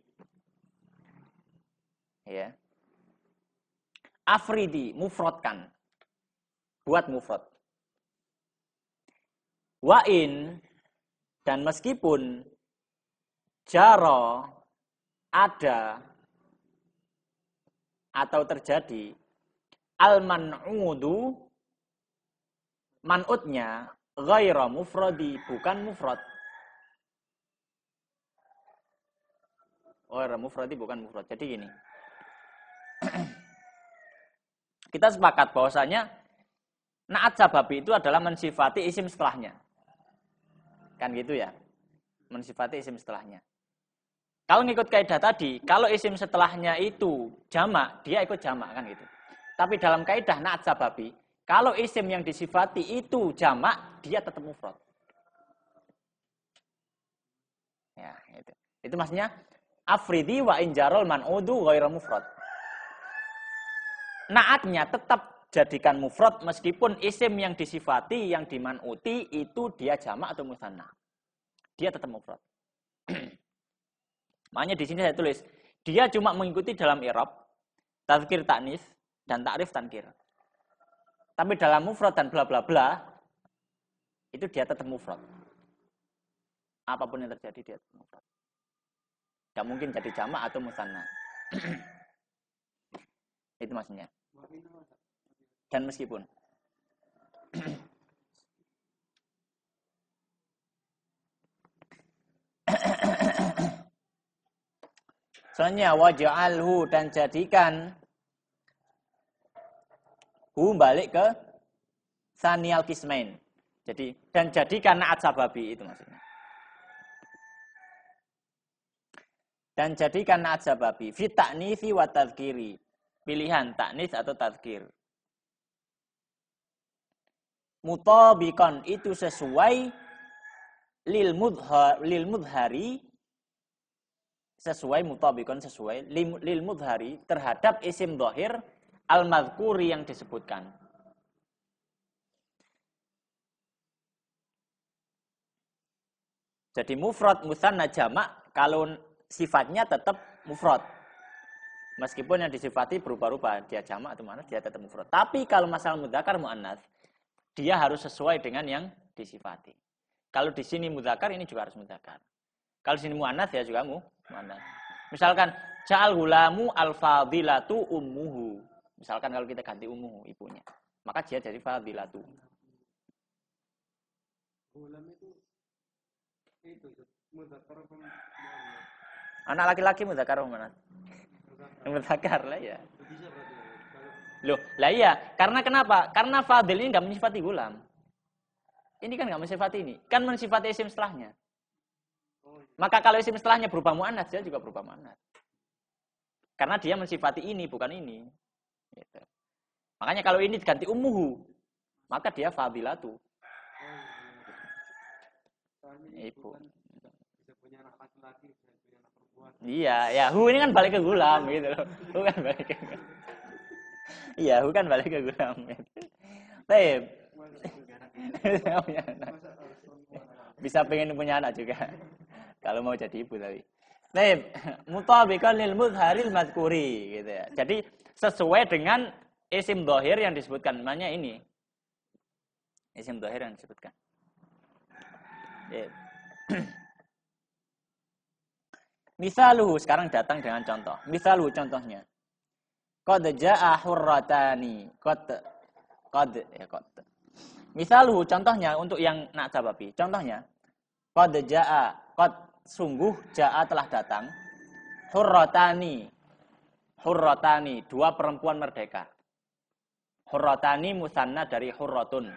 A: Ya. Afridi, mufrodkan. Buat mufrod. Wain, dan meskipun jaro ada atau terjadi al man'udu man'utnya ghaira mufradi, bukan mufrad. Ghaira mufradi bukan mufrad. Jadi gini. Kita sepakat bahwasanya naat sababi itu adalah mensifati isim setelahnya. Kan gitu ya. Mensifati isim setelahnya. Kalau ngikut kaidah tadi, kalau isim setelahnya itu jamak, dia ikut jamak kan gitu. Tapi dalam kaidah naat sababi, kalau isim yang disifati itu jamak, dia tetap mufrad. Ya, itu. Itu maksudnya afridi wa injarol man'udu ghairu mufrad. Naatnya tetap jadikan mufrad meskipun isim yang disifati yang dimanuti itu dia jamak atau musanna. Dia tetap mufrad. Makanya di sini saya tulis, dia cuma mengikuti dalam irab, tazkir taknis dan takrif tankir. Tapi dalam mufrad dan bla bla bla itu dia tetap mufrad. Apapun yang terjadi dia tetap mufrad. Tidak mungkin jadi jamak atau musanna. itu maksudnya. Dan meskipun Selanjutnya alhu dan jadikan hu balik ke sanial kismain. Jadi dan jadi karena sababi itu maksudnya. Dan karena naat sababi fi ta'nifi wa tadhkiri. Pilihan taknis atau tazkir Mutabikon itu sesuai lil mudhari, lil mudhari sesuai mutabikon sesuai lil mudhari terhadap isim dohir al-madhkuri yang disebutkan. Jadi mufrad musanna jamak kalau sifatnya tetap mufrad. Meskipun yang disifati berupa ubah dia jamak atau mana dia tetap mufrad. Tapi kalau masalah mudzakkar muannats, dia harus sesuai dengan yang disifati. Kalau di sini mudzakkar ini juga harus mudzakkar. Kalau di sini muannats ya juga mu muannats. Misalkan ja'al gulamu al-fadilatu ummuhu. Misalkan kalau kita ganti ungu ibunya, maka dia jadi fadilatu.
B: Gulam itu itu, itu mudakar
A: Anak laki-laki mudakar mana?
B: Mudakar lah ya.
A: Loh, lah iya. Karena kenapa? Karena fadil ini nggak mensifati gulam. Ini kan nggak mensifati ini. Kan mensifati isim setelahnya. Oh, iya. Maka kalau isim setelahnya berubah mu'anat, dia juga berubah mu'anat. Karena dia mensifati ini, bukan ini. Gitu. Makanya kalau ini diganti umuhu, maka dia fadilatu. Ibu. Iya, ya hu ini kan balik ke gulam gitu loh. Hu kan balik ke Iya, hu kan balik ke gulam gitu. Baik. Bisa pengen punya anak juga. Kalau mau jadi ibu tadi. Taib, mutabikan lil mudharil madkuri gitu ya. Jadi sesuai dengan isim dohir yang disebutkan namanya ini. Isim dohir yang disebutkan. Iya. Misaluhu sekarang datang dengan contoh. Misaluhu contohnya. Qad jaa hurratani. Qad qad ya qad. Misaluhu contohnya untuk yang nak jawab Contohnya qad jaa qad sungguh ja'a telah datang hurrotani hurrotani dua perempuan merdeka hurrotani musanna dari hurrotun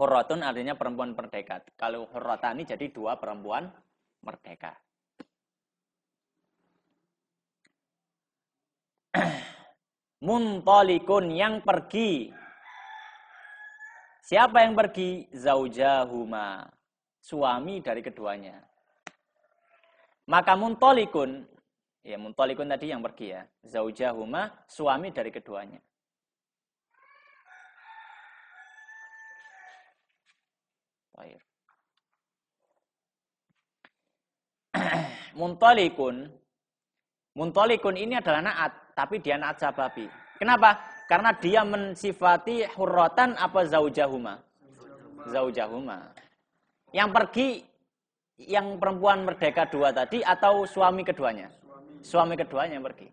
A: hurrotun artinya perempuan merdeka kalau hurrotani jadi dua perempuan merdeka muntolikun yang pergi Siapa yang pergi? Zaujahuma suami dari keduanya. Maka muntolikun, ya muntolikun tadi yang pergi ya, zaujahuma suami dari keduanya. muntolikun, muntolikun ini adalah naat, tapi dia naat sababi. Kenapa? Karena dia mensifati hurrotan apa zaujahuma? Zaujahuma. Yang pergi yang perempuan merdeka dua tadi atau suami keduanya? Suami, suami keduanya yang pergi.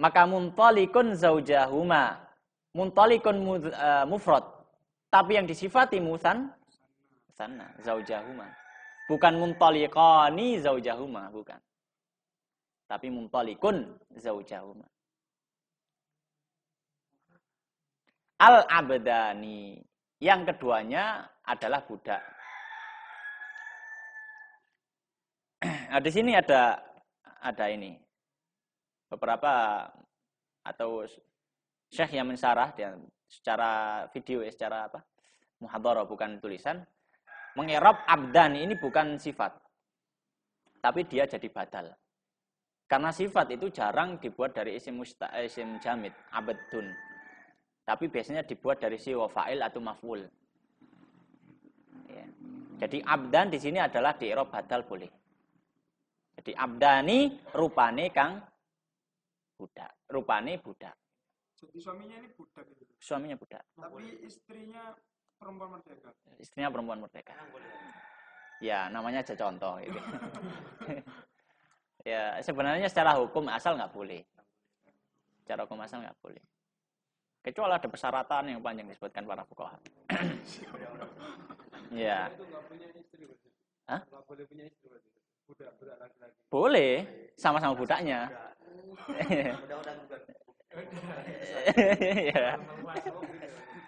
A: Maka muntalikun zaujahuma. Muntalikun uh, mufrad. Tapi yang disifati musan sana zaujahuma. Bukan muntalikani zaujahuma, bukan. Tapi muntalikun zaujahuma. Al-abdani. Yang keduanya adalah budak Nah, di sini ada ada ini beberapa atau syekh yang mensarah dia secara video ya, secara apa muhadharah bukan tulisan mengerap abdan ini bukan sifat tapi dia jadi badal karena sifat itu jarang dibuat dari isim musta, eh, isim jamid abdun tapi biasanya dibuat dari si wafail atau maf'ul ya. jadi abdan di sini adalah di badal boleh jadi abdani rupane kang budak. Rupane budak.
B: Jadi suaminya ini budak gitu?
A: Suaminya budak.
B: Oh, Tapi istrinya perempuan merdeka. Istrinya perempuan merdeka. Ah,
A: ya, namanya aja contoh gitu. ya, sebenarnya secara hukum asal nggak boleh. Secara hukum asal nggak boleh. Kecuali ada persyaratan yang panjang disebutkan para fuqaha.
B: ya. ya. Hah? Nggak boleh punya istri.
A: Boleh, sama-sama budaknya.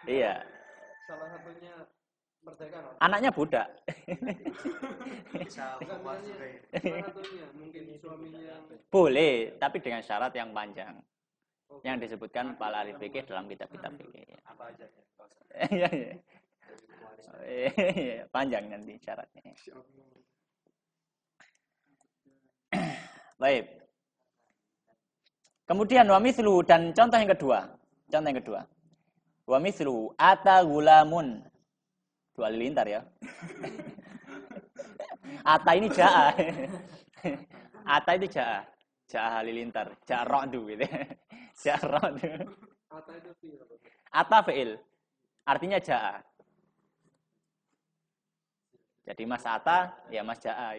B: Iya. iya. Anaknya budak. Boleh,
A: tapi dengan syarat yang panjang. Yang disebutkan nah, Pak Lari fikih dalam kitab-kitab nah, fikih.
B: Ya. Apa aja ya? iya, iya. Oh,
A: Panjang nanti syaratnya. Baik. Kemudian wa mithlu dan contoh yang kedua. Contoh yang kedua. Wa mithlu ata gulamun. Dua lilintar ya. ata ini ja'a. ata itu ja'a. Ja'a halilintar, ja'a ro'du gitu. Ja'a ro'du.
B: Ata itu fi'il.
A: Ata fi'il. Artinya ja'a. Jadi Mas Ata, ya Mas Ja'a.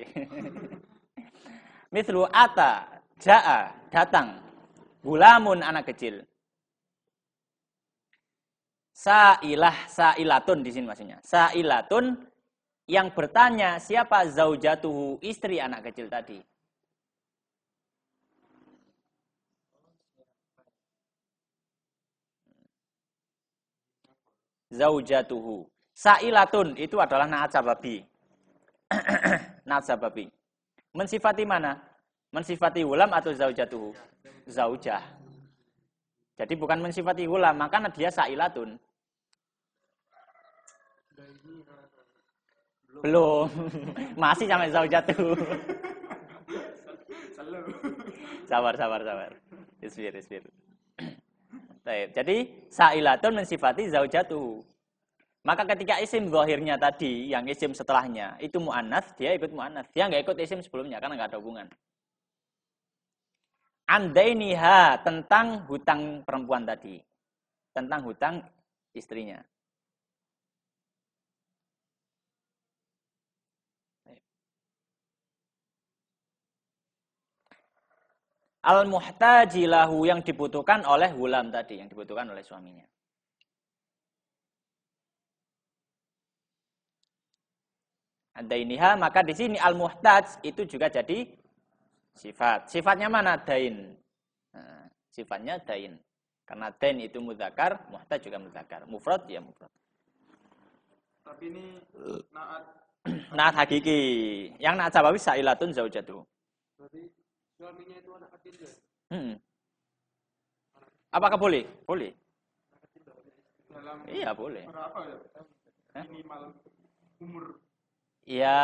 A: Mislu ata, ja'a, datang. Gulamun anak kecil. Sa'ilah, sa'ilatun di sini maksudnya. Sa'ilatun yang bertanya siapa zaujatuhu istri anak kecil tadi. Zaujatuhu. Sa'ilatun itu adalah na'at sababi. na'at sababi. Mensifati mana? Mensifati ulam atau zaujatuhu? Zaujah. Jadi bukan mensifati ulam, maka dia sa'ilatun. Belum. Masih sampai zaujatuhu. sabar, sabar, sabar. isfir isbir. Jadi sa'ilatun mensifati zaujatuhu. Maka ketika isim zahirnya tadi, yang isim setelahnya, itu mu'anath, dia ikut mu'anath. Dia nggak ikut isim sebelumnya, karena nggak ada hubungan. Andainiha, tentang hutang perempuan tadi. Tentang hutang istrinya. Al-muhtajilahu yang dibutuhkan oleh hulam tadi, yang dibutuhkan oleh suaminya. adainiha maka di sini al-muhtaj itu juga jadi sifat. Sifatnya mana? Dain. Nah, sifatnya dain. Karena dain itu muzakar muhtaj juga muzakar Mufrad ya mufrad.
B: Tapi ini naat
A: naat hakiki. Yang naat sabawi sa'ilatun zaujatu.
B: Berarti suaminya itu anak ketiga.
A: Hmm. Apakah boleh? Boleh.
B: Dalam iya boleh. Berapa ya? Minimal umur
A: Ya,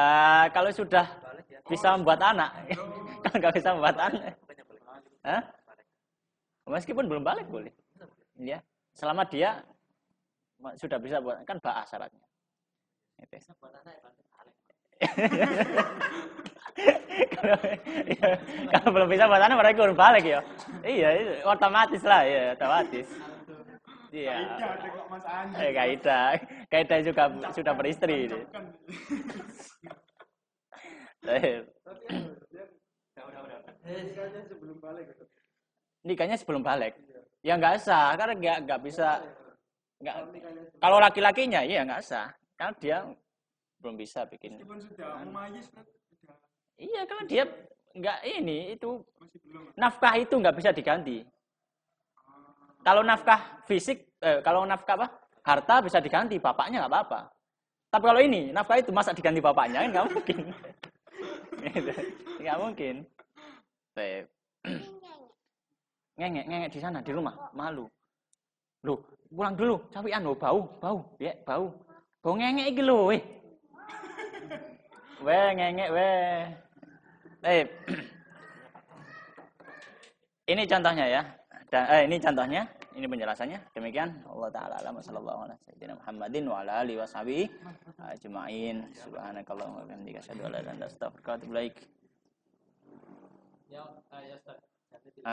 A: kalau sudah bisa membuat anak. kalau nggak bisa membuat anak. Hah? Meskipun belum balik boleh. Ya, selama dia sudah bisa buat kan bahas syaratnya. Gitu. kalau, ya, kalau belum bisa buat anak mereka belum balik ya. Iya, otomatis lah, ya otomatis.
B: Iya. Kaida tengok Mas Eh
A: Kaida, Kaida juga Mencapkan, sudah beristri. ini. Nikahnya sebelum balik. Nikahnya sebelum balik. Ya nggak sah, karena nggak nggak bisa. Nggak. Kalau laki-lakinya iya nggak sah, karena dia belum bisa bikin.
B: Iya, kalau dia
A: nggak ini itu nafkah itu nggak bisa diganti. Kalau nafkah fisik, eh, kalau nafkah apa? Harta bisa diganti, bapaknya nggak apa-apa. Tapi kalau ini, nafkah itu masa diganti bapaknya kan nggak mungkin. Nggak mungkin. ngengek, ngengek di sana, di rumah, malu. Lu, pulang dulu, cari anu, bau, bau, ya, bau. Bau ngengek iki lho, weh. Weh, ngengek, weh. Ini contohnya ya. eh, ini contohnya ini penjelasannya. Demikian Allah taala alam sallallahu alaihi wasallam Muhammadin wa ala alihi washabi ajmain. Subhanakallah wa bihamdika asyhadu an la ilaha illa anta astaghfiruka wa atubu ilaik.
B: Ya, ya,